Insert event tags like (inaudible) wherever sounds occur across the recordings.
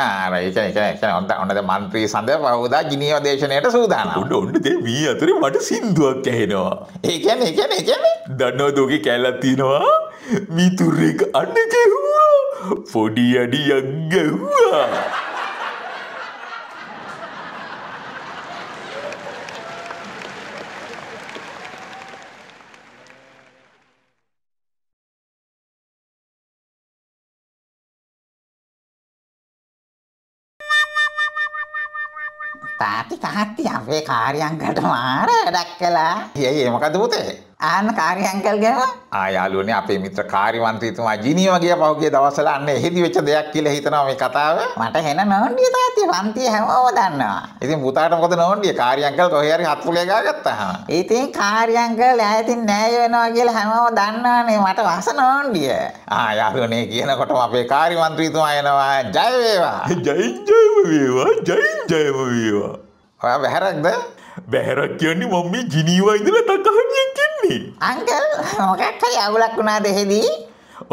ආරයිචනචන ඔොට ඔන්නද මන්ත්‍රී සඳ පවදා ගිනිය දේශනයට සූදාන ඔන්න ඔන්නදේ වී අතුර මට සින්දුවක් ඇහෙනවා ඒකැන එකන එකන දන්නෝ දෝගේ කැල්ලත්තිනවා මිතුරෙක් අන්න කෙහවා පොඩි අඩියක් ගැහ්වා තාත්ති තාත්ති අපේ කාරියංකට මාර වැඩක් කළා. ඒ මොකද පුතේ? ආන්න කාරි අංකල් ගැන ආ යාළුවනේ අපේ මිත්‍ර කාර්යමන්ත්‍රීතුමා ජිනීව ගිය පහුගිය දවස්වල අන්න එහෙදි වෙච්ච දෙයක් කියලා හිතනවා මේ කතාව. මට හෙන නෝන්ඩිය තාත්තිය පන්තිය හැමෝම දන්නවා. ඉතින් පුතාට මොකද නෝන්ඩිය කාරි අංකල් කොහේ හරි හත් පුලේ ගාගත්තාම. ඉතින් කාරි අංකල් ඈතින් නෑය වෙනවා කියලා හැමෝම දන්නවනේ මට වස නෝන්ඩිය. ආ යාළුවනේ කියනකොටම අපේ කාර්යමන්ත්‍රීතුමා එනවා ජය වේවා. ජය ජයම වේවා ජය ජයම වේවා. ඔයා බැහැරක්ද? බැහැරක් කියන්නේ මම මේ ජිනීවා ඉඳලා තකහන්නේ වෙන්නේ අංකල් මොකක් හරි අවුලක් වුණා දෙහෙදී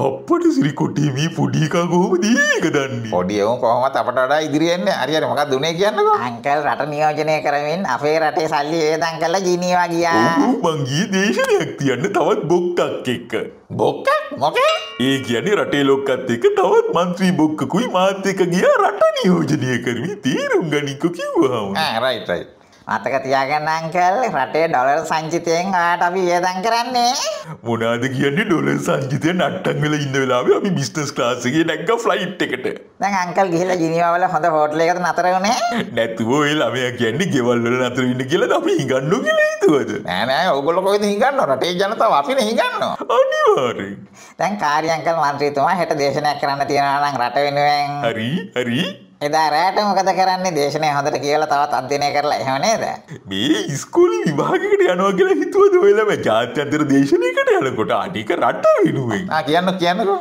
අපට සිරිකොටීම පුඩිකා කොහොම දීක දන්නේ පොඩියෝ කොහොමත් අපට වඩා ඉදිරියෙන්න අරියට මොකක් දුනේ කියන්නක අංකල් රට නියෝජනය කරමින් අපේ රටේ සල්ලි ඒදන් කල්ලා ජිනීවා ගියා මංගී දේශනයක් තියන්න තවත් බොක්තක් එක්ක බොක්ක මොකේ ඒ කියන්නේ රටේ ලොක්කත් එක තවත් මන්ත්‍රී බොක්කකුයි මාත්‍යක ගිය රට නියෝජනය කරමි තීරුම් ගනික්ක කිව්වා රයිටයි මතක තියාගන්න අංකල් රටේ ඩොලර් සංචිතයෙන් ඔයාට අපි වියදම් කරන්නේ. මොනවද කියන්නේ ඩොලර් සංචිතය නට්ටන් වෙලා ඉන්න වෙලාවේ අපි බිස්නස් ක්ලාස් එකේ නැග්ග ෆ්ලයිට් එකට. දැන් අංකල් ගිහිල්ලා ජිනීවා වල හොඳ හෝටල් එකකට නතර වුණේ. නැතුව ඔය ළමයා කියන්නේ ගෙවල් වල නතර වෙන්න කියලා අපි හිඟන්නු කියලා හිතුවද? නෑ නෑ ඕගොල්ලෝ කොහෙද හිඟන්නව? රටේ ජනතාව අපිනේ හිඟන්නව. අනිවාර්යෙන්. දැන් කාර්ය අංකල් මන්ත්‍රීතුමා හෙට දේශනයක් කරන්න තියෙනවා නම් රට වෙනුවෙන්. හරි හරි එදා රෑට මොකද කරන්නේ දේශනය හොඳට කියලා තවත් අධ්‍යනය කරලා එහම නේද මේ ඉස්කෝල විභාගකට යනවා කියලා හිතුවද වෙලම ජාත්‍යන්තර දේශනයකට යනකොට අටික රට වෙනුවෙන් කියන්න කියන්නක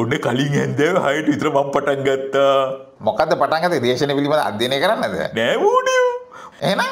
ඔන්න කලින් හැන්දව හයට විතර මම් පටන් ගත්තා මොකද පටන්ගත දේශන පිළිබඳ අධ්‍යනය කරන්නද නෑවඩිය එනම්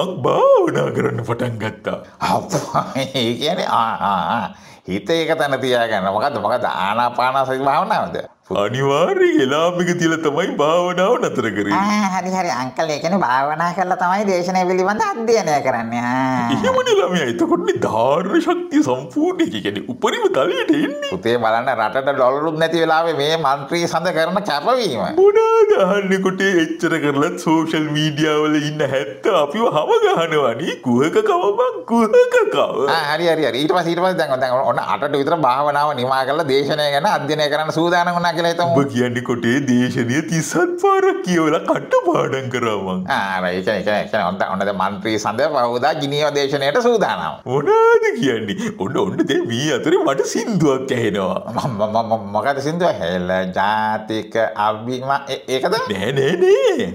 මං භාවනා කරන්න පටන් ගත්තා හ ඒ කියන්නේ ආ හිත ඒක තැන තියාගන්න මොකද මොකද ආනාපානා සති භාවනාවද අනිවාර්ය එලාපික තිල තමයි භාවනාව නතර කර හරි හරි අංකල එකන භාවනා කරලා තමයි දේශනය පිළිබඳ අධ්‍යයනය කරන්න එහමන ළමය එතකොට ධාර්ණ ශක්තිය සම්පූර්ණයකි කැන උපරිම තලයට එන්නේ උතේ බලන්න රට ඩොලරුත් නැති වෙලාව මේ මන්ත්‍රී සඳ කරන කැපවීම බුණාගහන්නෙකොට එච්චර කරලත් සෝෂල් මීඩියාවල ඉන්න හැත්ත අපිව හම ගහනවනී කුහක කවබක් කුහකකව හරි හරි ඊට පසිට දැන් ඔන්න අට විතර භාවනාව නිමා කරලා දේශනය ගැන අධ්‍යනය කරන්න සූදාන වනා කියලත ඔබ කියන්න කොටේ දේශනය තිසත් පාර කියවල කට්ට පාඩන් කරවන් ආරක ඔන්න ඔන්නද මන්ත්‍රී සඳ පවදා ගිනියෝ දේශනයට සූදානම් ඕනාද කියන්නේ ඔන්න ඔන්නදේ වී අතුරේ මට සින්දුවක් ඇහෙනවා මොකද සිින්දුව හෙල්ල ජාතික අභිම ඒකද නෑනේනේ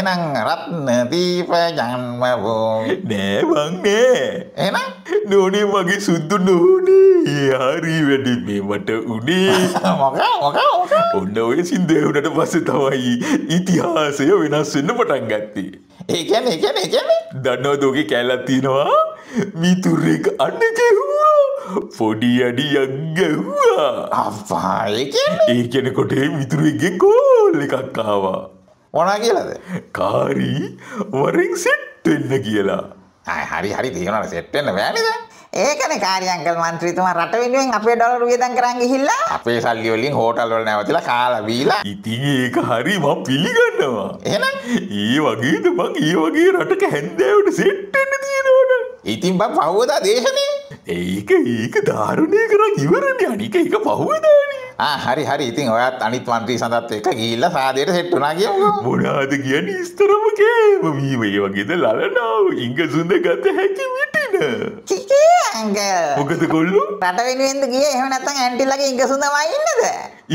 එනම් රත්න දීප ජන්මවෝ නෑවන්නේ එනම් නොනේ මගේ සුද්දු නොහනේ හරි වැඩි මේමට උනේ මොක (laughs) මොක ඔන්න ඔය සිින්දේවුනට පස්ස තමයි ඉතිහාසය වෙනස් වෙන්න පටන් ගත්තේ. ඒකැන එකැන එකැන දන්නව දෝගේ කැල්ලත්තිනවා මිතුරෙක් අන්න කෙහවා පොඩි අඩි යගගවා අපාය ඒකෙන කොටේ මිතුරෙක්ගෙ කෝල්ල එකක්කාවා. ඕනා කියලද කාරී වරෙන් සෙට්ටෙන්න කියලා. හරි හරි තියෙනට සෙට්ටෙන්න වැෑනිද? ඒකනේ කාරියංකල් මන්ත්‍රීතුමා රට වෙනුවෙන් අපේ ඩොලර් වියදම් කරන් ගිහිල්ලා අපේ සල්ලි වලින් හෝටල් වල නැවතිලා කාලා බීලා ඉතින් ඒක හරි මම පිළිගන්නවා එහෙනම් ඊ වගේද මං ඊ වගේ රටක හැන්දෑවට සෙට් වෙන්න තියෙනවනේ ඉතින් බං පහුවදා දේශනේ ඒක ඒක ධාරුණය කරන් ඉවරනේ අනික ඒක පහුවදානේ හරි හරි ඉතින් ඔයත් අනිත් මන්ත්‍රී සඳත් එක ගිල්ල සාදයට සෙට්ටුනා කිය මොනාද කියන ස්තරමකෑම වීමේ වගේද ලලනාව ඉංග සුන්ද ගත හැකිවිට ගිහිල්ද චිකේඇග මොකද කොල්ලු රට වෙනුවෙන්ද ගිය එහම නැතන් ඇන්ටිල්ලගේ ඉඟ සුඳමයින්නද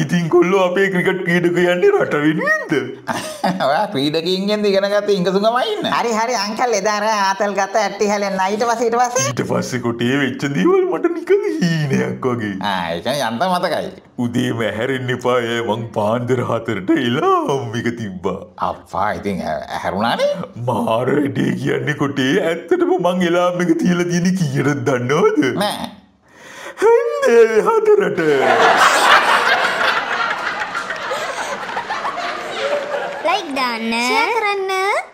ඉතින් කොල්ලු අපේ ක්‍රිකට් කීඩක යන්නේ රට වෙනුවෙන්ද (laughs) ඔයා ක්‍රීඩකින්ගෙන් ඉගෙනගත ඉඟ සුඳමයින්න හරි හරි අංකල් එදාර ආතල් ගත ඇටි හැලෙන් අයිට පසට පස ඊට පස්සෙ කොටේ වෙච්ච දීවල් මට නිකද හීනයක් වගේ ආයක යන්ත මතකයි උදේම ඇහැරෙන් එපාය මං පාන්දර හතරට එලා අම්මික තිබ්බා අපා ඉතින් ඇහැරුණානේ මාරඩේ කියන්නේ කොටේ ඇත්තටම මං එලාමික තියල දින කියර දන්නවද හැන්දේ හතරට ලයික් දාන්න කරන්න